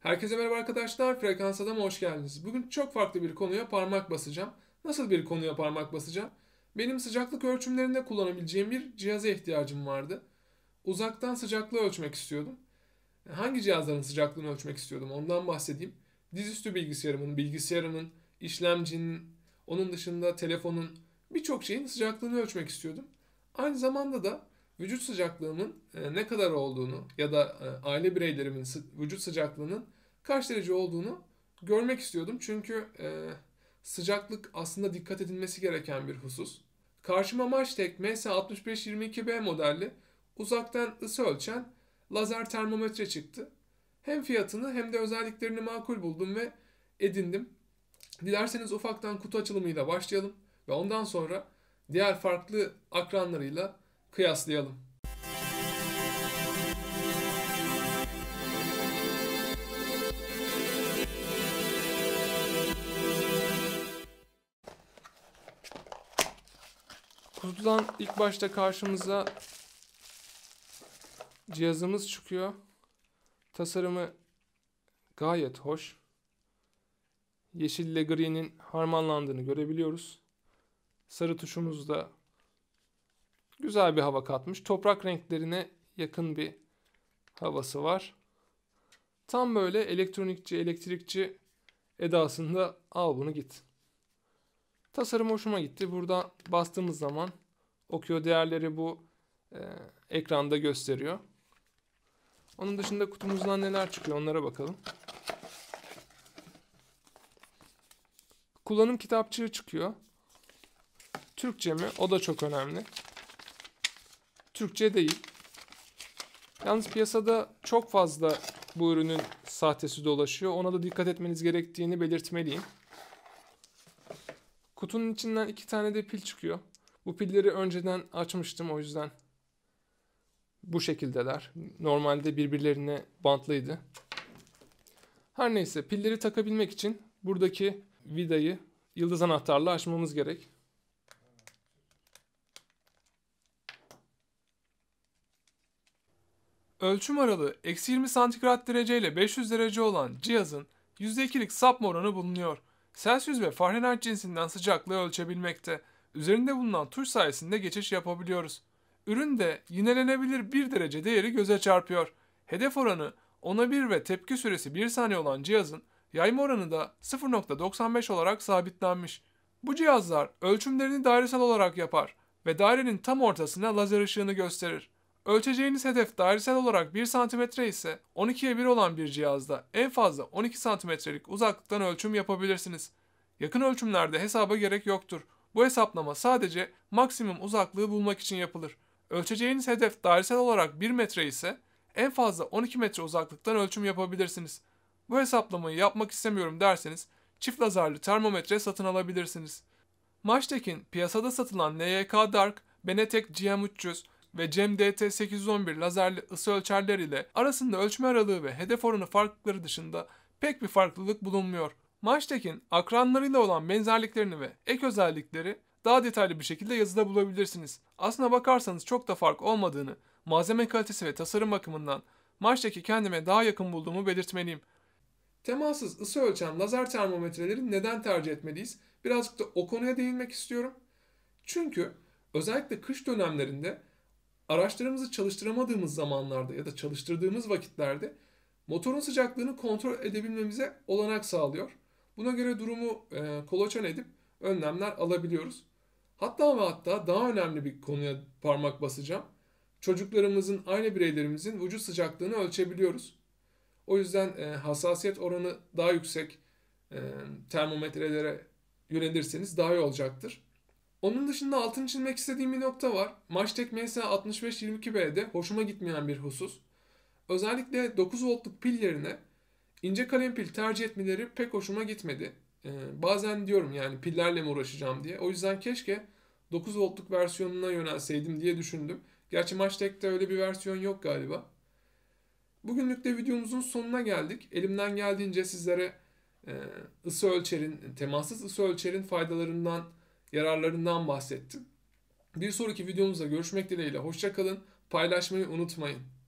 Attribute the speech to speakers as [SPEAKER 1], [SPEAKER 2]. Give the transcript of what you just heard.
[SPEAKER 1] Herkese merhaba arkadaşlar, Frekans Adam'a hoş geldiniz. Bugün çok farklı bir konuya parmak basacağım. Nasıl bir konuya parmak basacağım? Benim sıcaklık ölçümlerinde kullanabileceğim bir cihaza ihtiyacım vardı. Uzaktan sıcaklığı ölçmek istiyordum. Hangi cihazların sıcaklığını ölçmek istiyordum ondan bahsedeyim. Dizüstü bilgisayarımın, bilgisayarımın, işlemcinin, onun dışında telefonun birçok şeyin sıcaklığını ölçmek istiyordum. Aynı zamanda da vücut sıcaklığımın e, ne kadar olduğunu ya da e, aile bireylerimin vücut sıcaklığının kaç derece olduğunu görmek istiyordum. Çünkü e, sıcaklık aslında dikkat edilmesi gereken bir husus. Karşıma Maçtek MS6522B modelli uzaktan ısı ölçen lazer termometre çıktı. Hem fiyatını hem de özelliklerini makul buldum ve edindim. Dilerseniz ufaktan kutu açılımıyla başlayalım ve ondan sonra diğer farklı akranlarıyla kıyaslayalım. Kutudan ilk başta karşımıza cihazımız çıkıyor. Tasarımı gayet hoş. Yeşil ile gri'nin harmanlandığını görebiliyoruz. Sarı tuşumuz da. Güzel bir hava katmış. Toprak renklerine yakın bir havası var. Tam böyle elektronikçi, elektrikçi edasında al bunu git. Tasarım hoşuma gitti. Burada bastığımız zaman okuyor değerleri bu e, ekranda gösteriyor. Onun dışında kutumuzdan neler çıkıyor onlara bakalım. Kullanım kitapçığı çıkıyor. Türkçe mi? O da çok önemli. Türkçe değil. Yalnız piyasada çok fazla bu ürünün sahtesi dolaşıyor. Ona da dikkat etmeniz gerektiğini belirtmeliyim. Kutunun içinden iki tane de pil çıkıyor. Bu pilleri önceden açmıştım o yüzden bu şekildeler. Normalde birbirlerine bantlıydı. Her neyse pilleri takabilmek için buradaki vidayı yıldız anahtarla açmamız gerek. Ölçüm aralığı eksi 20 santigrat derece ile 500 derece olan cihazın %2'lik sapma oranı bulunuyor. Celsius ve Fahrenheit cinsinden sıcaklığı ölçebilmekte. Üzerinde bulunan tuş sayesinde geçiş yapabiliyoruz. Üründe yinelenebilir 1 derece değeri göze çarpıyor. Hedef oranı ona 1 ve tepki süresi 1 saniye olan cihazın yayma oranı da 0.95 olarak sabitlenmiş. Bu cihazlar ölçümlerini dairesel olarak yapar ve dairenin tam ortasına lazer ışığını gösterir. Ölçeceğiniz hedef dairesel olarak 1 cm ise 12'ye 1 olan bir cihazda en fazla 12 cm'lik uzaklıktan ölçüm yapabilirsiniz. Yakın ölçümlerde hesaba gerek yoktur. Bu hesaplama sadece maksimum uzaklığı bulmak için yapılır. Ölçeceğiniz hedef dairesel olarak 1 metre ise en fazla 12 metre uzaklıktan ölçüm yapabilirsiniz. Bu hesaplamayı yapmak istemiyorum derseniz çift lazerli termometre satın alabilirsiniz. Maştek'in piyasada satılan NYK Dark, Benetek GM300, ve Cem DT811 lazerli ısı ölçerler ile arasında ölçme aralığı ve hedef oranı farklılıkları dışında pek bir farklılık bulunmuyor. Maçtekin akranlarıyla olan benzerliklerini ve ek özellikleri daha detaylı bir şekilde yazıda bulabilirsiniz. Aslına bakarsanız çok da fark olmadığını, malzeme kalitesi ve tasarım bakımından maçtaki kendime daha yakın bulduğumu belirtmeliyim. Temassız ısı ölçen lazer termometreleri neden tercih etmeliyiz? Birazcık da o konuya değinmek istiyorum. Çünkü özellikle kış dönemlerinde Araçlarımızı çalıştıramadığımız zamanlarda ya da çalıştırdığımız vakitlerde motorun sıcaklığını kontrol edebilmemize olanak sağlıyor. Buna göre durumu e, koloçan edip önlemler alabiliyoruz. Hatta ve hatta daha önemli bir konuya parmak basacağım. Çocuklarımızın, aynı bireylerimizin vücut sıcaklığını ölçebiliyoruz. O yüzden e, hassasiyet oranı daha yüksek e, termometrelere yönelirseniz daha iyi olacaktır. Onun dışında altını çizmek istediğim bir nokta var. Maçtek MS 65-22B'de hoşuma gitmeyen bir husus. Özellikle 9 voltluk pil yerine ince kalem pil tercih etmeleri pek hoşuma gitmedi. Ee, bazen diyorum yani pillerle mi uğraşacağım diye. O yüzden keşke 9 voltluk versiyonuna yönelseydim diye düşündüm. Gerçi Maçtek'te öyle bir versiyon yok galiba. Bugünlük de videomuzun sonuna geldik. Elimden geldiğince sizlere e, ısı ölçerin, temassız ısı ölçerin faydalarından yararlarından bahsettim. Bir sonraki videomuzda görüşmek dileğiyle hoşçakalın, paylaşmayı unutmayın.